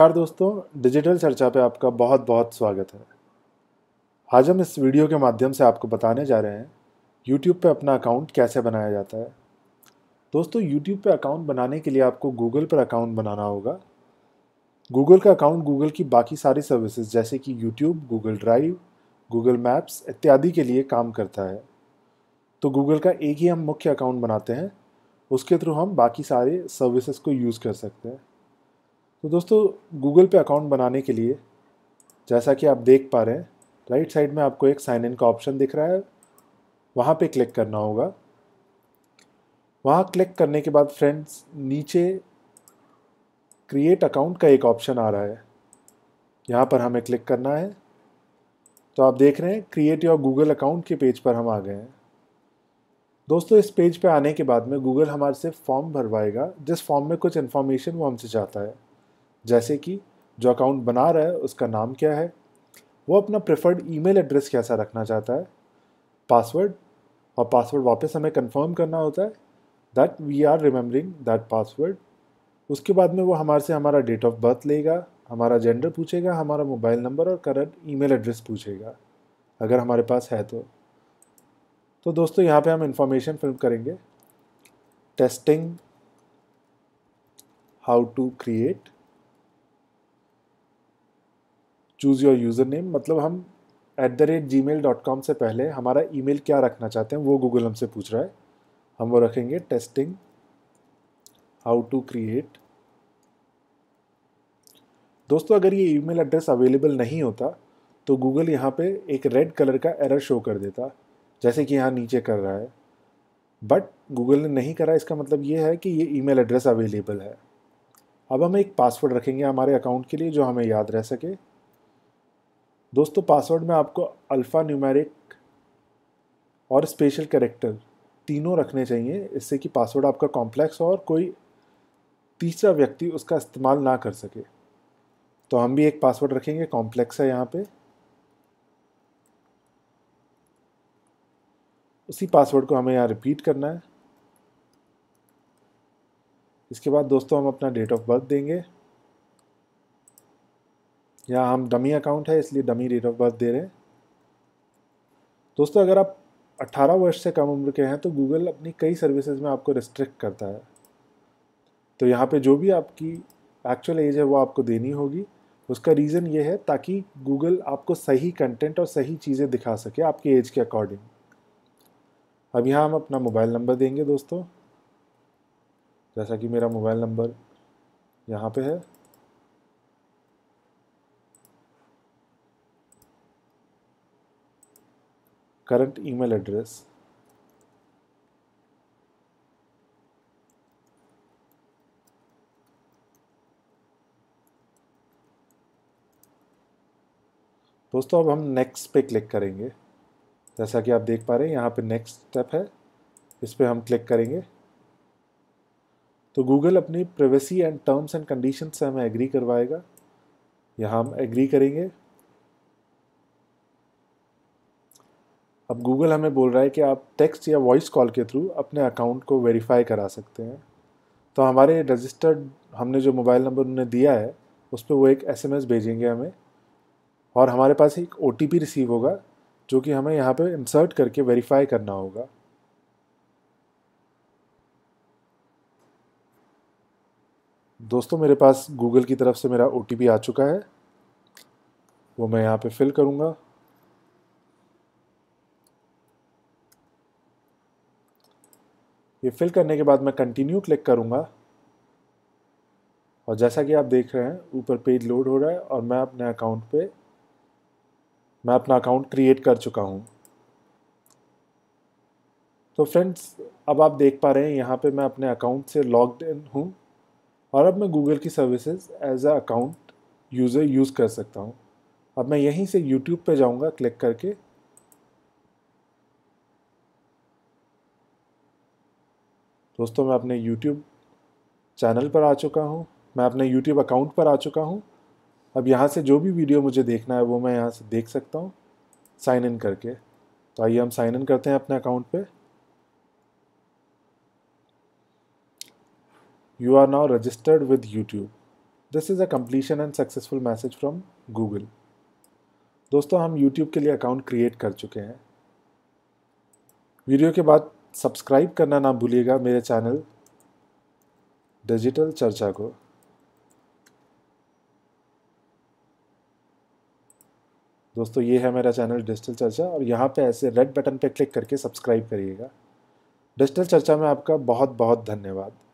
नमस्कार दोस्तों डिजिटल चर्चा पे आपका बहुत बहुत स्वागत है आज हम इस वीडियो के माध्यम से आपको बताने जा रहे हैं YouTube पे अपना अकाउंट कैसे बनाया जाता है दोस्तों YouTube पे अकाउंट बनाने के लिए आपको Google पर अकाउंट बनाना होगा Google का अकाउंट Google की बाकी सारी सर्विसेज जैसे कि YouTube, Google drive Google maps इत्यादि के लिए काम करता है तो Google का एक ही हम मुख्य अकाउंट बनाते हैं उसके थ्रू हम बाकी सारे सर्विसेज को यूज़ कर सकते हैं तो दोस्तों गूगल पे अकाउंट बनाने के लिए जैसा कि आप देख पा रहे हैं राइट साइड में आपको एक साइन इन का ऑप्शन दिख रहा है वहाँ पे क्लिक करना होगा वहाँ क्लिक करने के बाद फ्रेंड्स नीचे क्रिएट अकाउंट का एक ऑप्शन आ रहा है यहाँ पर हमें क्लिक करना है तो आप देख रहे हैं क्रिएट योर गूगल अकाउंट के पेज पर हम आ गए हैं दोस्तों इस पेज पे आने के बाद में गूगल हमारे से फॉर्म भरवाएगा जिस फॉर्म में कुछ इन्फॉर्मेशन वो हमसे चाहता है जैसे कि जो अकाउंट बना रहा है उसका नाम क्या है वो अपना प्रेफर्ड ईमेल एड्रेस कैसा रखना चाहता है पासवर्ड और पासवर्ड वापस हमें कंफर्म करना होता है that we are remembering that password उसके बाद में वो हमारे से हमारा डेट ऑफ बर्थ लेगा हमारा जेंडर पूछेगा हमारा मोबाइल नंबर और करंट ईमेल एड्रेस पूछेगा अगर हमारे पास है तो तो दोस्तों यहाँ पे हम इंफॉर्मेशन फिल करेंगे testing how to create choose your user name मतलब हम at the rate Gmail dot com से पहले हमारा ई मेल क्या रखना चाहते हैं वो गूगल हमसे पूछ रहा है हम वो रखेंगे टेस्टिंग हाउ टू क्रिएट दोस्तों अगर ये ई मेल एड्रेस अवेलेबल नहीं होता तो गूगल यहाँ पे एक रेड कलर का एरर शो कर देता जैसे कि यहाँ नीचे कर रहा है बट गूगल ने नहीं करा इसका मतलब ये है कि ये मेल एड्रेस अवेलेबल है अब हम एक पासवर्ड रखेंगे हमारे अकाउंट के लिए जो हमें याद रह सके दोस्तों पासवर्ड में आपको अल्फ़ा न्यूमेरिक और स्पेशल कैरेक्टर तीनों रखने चाहिए इससे कि पासवर्ड आपका कॉम्प्लेक्स हो और कोई तीसरा व्यक्ति उसका इस्तेमाल ना कर सके तो हम भी एक पासवर्ड रखेंगे कॉम्प्लेक्स है यहाँ पे उसी पासवर्ड को हमें यहाँ रिपीट करना है इसके बाद दोस्तों हम अपना डेट ऑफ बर्थ देंगे यहाँ हम डमी अकाउंट है इसलिए डमी डेट ऑफ बर्थ दे रहे हैं दोस्तों अगर आप 18 वर्ष से कम उम्र के हैं तो गूगल अपनी कई सर्विसेज में आपको रिस्ट्रिक्ट करता है तो यहाँ पे जो भी आपकी एक्चुअल एज है वो आपको देनी होगी उसका रीज़न ये है ताकि गूगल आपको सही कंटेंट और सही चीज़ें दिखा सके आपकी एज के अकॉर्डिंग अब यहाँ हम अपना मोबाइल नंबर देंगे दोस्तों जैसा कि मेरा मोबाइल नंबर यहाँ पे है current email address दोस्तों अब हम नेक्स्ट पे क्लिक करेंगे जैसा कि आप देख पा रहे हैं यहाँ पे नेक्स्ट स्टेप है इस पर हम क्लिक करेंगे तो गूगल अपनी privacy and terms and condition से हमें एग्री करवाएगा यहाँ हम एग्री करेंगे अब गूगल हमें बोल रहा है कि आप टेक्स्ट या वॉइस कॉल के थ्रू अपने अकाउंट को वेरीफाई करा सकते हैं तो हमारे रजिस्टर्ड हमने जो मोबाइल नंबर उन्हें दिया है उस पर वो एक एस भेजेंगे हमें और हमारे पास एक ओ रिसीव होगा जो कि हमें यहाँ पे इंसर्ट करके वेरीफाई करना होगा दोस्तों मेरे पास गूगल की तरफ से मेरा ओ आ चुका है वो मैं यहाँ पे फिल करूँगा ये फिल करने के बाद मैं कंटिन्यू क्लिक करूँगा और जैसा कि आप देख रहे हैं ऊपर पेज लोड हो रहा है और मैं अपने अकाउंट पे मैं अपना अकाउंट क्रिएट कर चुका हूँ तो फ्रेंड्स अब आप देख पा रहे हैं यहाँ पे मैं अपने अकाउंट से लॉग्ड इन हूँ और अब मैं गूगल की services as a account user use कर सकता हूँ अब मैं यहीं से यूट्यूब पे जाऊँगा क्लिक करके दोस्तों मैं अपने YouTube चैनल पर आ चुका हूँ मैं अपने YouTube अकाउंट पर आ चुका हूँ अब यहाँ से जो भी वीडियो मुझे देखना है वो मैं यहाँ से देख सकता हूँ साइन इन करके तो आइए हम साइन इन करते हैं अपने अकाउंट पे you are now registered with YouTube this is a completion and successful message from Google दोस्तों हम यूट्यूब के लिए अकाउंट क्रिएट कर चुके हैं वीडियो के बाद सब्सक्राइब करना ना भूलिएगा मेरे चैनल डिजिटल चर्चा को दोस्तों ये है मेरा चैनल डिजिटल चर्चा और यहाँ पे ऐसे रेड बटन पे क्लिक करके सब्सक्राइब करिएगा डिजिटल चर्चा में आपका बहुत बहुत धन्यवाद